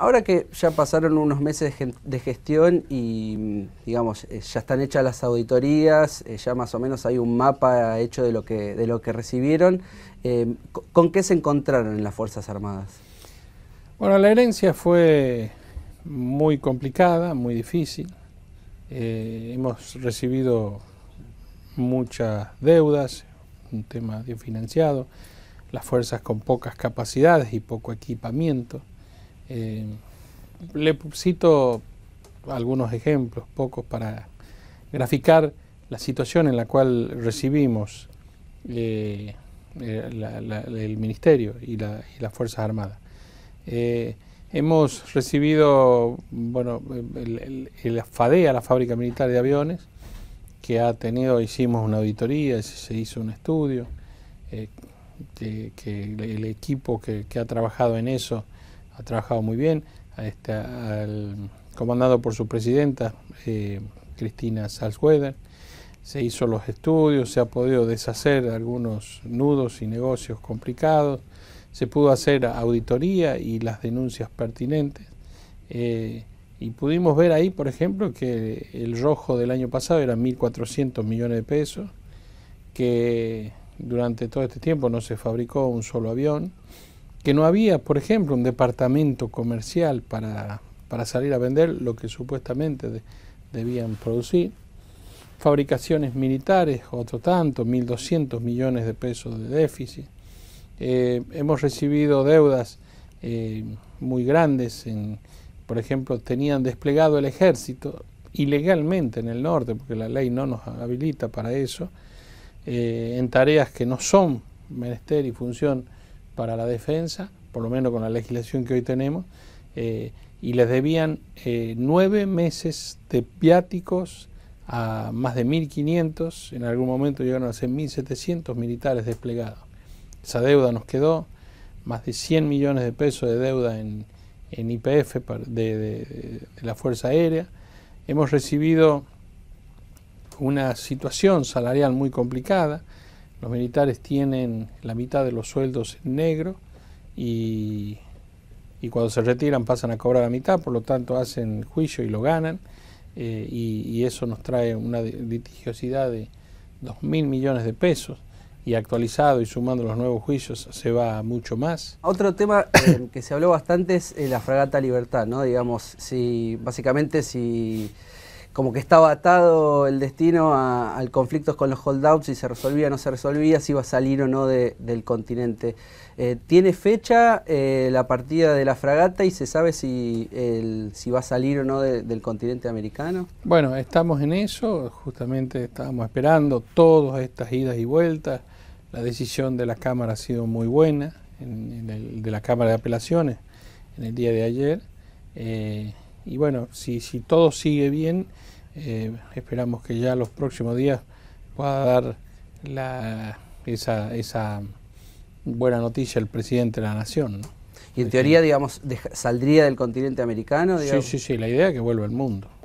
Ahora que ya pasaron unos meses de gestión y, digamos, eh, ya están hechas las auditorías, eh, ya más o menos hay un mapa hecho de lo que, de lo que recibieron, eh, ¿con qué se encontraron en las Fuerzas Armadas? Bueno, la herencia fue muy complicada, muy difícil. hemos recibido muchas deudas, un tema bien financiado, las fuerzas con pocas capacidades y poco equipamiento. Eh, le cito algunos ejemplos, pocos, para graficar la situación en la cual recibimos eh, eh, el Ministerio y, las Fuerzas Armadas. hemos recibido, bueno, el, FADEA, la Fábrica Militar de Aviones, que ha tenido, hicimos una auditoría, se hizo un estudio, que, el equipo que ha trabajado en eso ha trabajado muy bien, este, comandado por su presidenta, eh, Cristina Salzweder. Se hizo los estudios, se ha podido deshacer algunos nudos y negocios complicados, se pudo hacer auditoría y las denuncias pertinentes. Eh, y pudimos ver ahí, por ejemplo, que el rojo del año pasado era 1.400 millones de pesos, que durante todo este tiempo no se fabricó un solo avión, que no había, por ejemplo, un departamento comercial para, salir a vender lo que supuestamente debían producir, fabricaciones militares, otro tanto, 1.200 millones de pesos de déficit. Eh, hemos recibido deudas eh, muy grandes, en, por ejemplo, tenían desplegado el ejército ilegalmente en el norte, porque la ley no nos habilita para eso, eh, en tareas que no son menester y función para la defensa, por lo menos con la legislación que hoy tenemos, eh, y les debían eh, nueve meses de viáticos a más de 1.500, en algún momento llegaron a ser 1.700 militares desplegados. Esa deuda nos quedó, más de 100 millones de pesos de deuda en YPF, de, la Fuerza Aérea. Hemos recibido una situación salarial muy complicada. Los militares tienen la mitad de los sueldos en negro y, cuando se retiran pasan a cobrar la mitad, por lo tanto hacen juicio y lo ganan eh, y, eso nos trae una litigiosidad de 2 mil millones de pesos y actualizado y sumando los nuevos juicios se va mucho más. Otro tema eh, que se habló bastante es eh, la fragata Libertad, ¿no? Digamos, si básicamente si como que estaba atado el destino al conflicto con los holdouts, si se resolvía o no se resolvía, si iba a salir o no del continente. Eh, tiene fecha eh, la partida de la fragata y se sabe si, si va a salir o no del continente americano. Bueno, estamos en eso, justamente estábamos esperando todas estas idas y vueltas. La decisión de la Cámara ha sido muy buena, de la Cámara de Apelaciones, en el día de ayer. Eh, y bueno, si, si todo sigue bien, eh, esperamos que ya los próximos días pueda dar la, esa, esa buena noticia el presidente de la Nación. Y en teoría, digamos, saldría del continente americano. Sí, sí, sí, la idea es que vuelva el mundo.